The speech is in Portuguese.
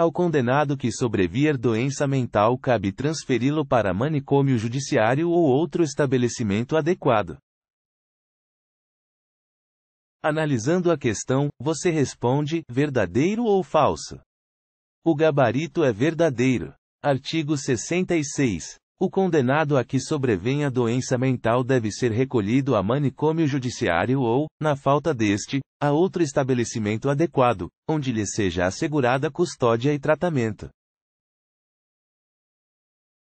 Ao condenado que sobrevier doença mental cabe transferi-lo para manicômio judiciário ou outro estabelecimento adequado. Analisando a questão, você responde: verdadeiro ou falso? O gabarito é verdadeiro. Artigo 66. O condenado a que sobrevenha doença mental deve ser recolhido a manicômio judiciário ou, na falta deste, a outro estabelecimento adequado, onde lhe seja assegurada custódia e tratamento.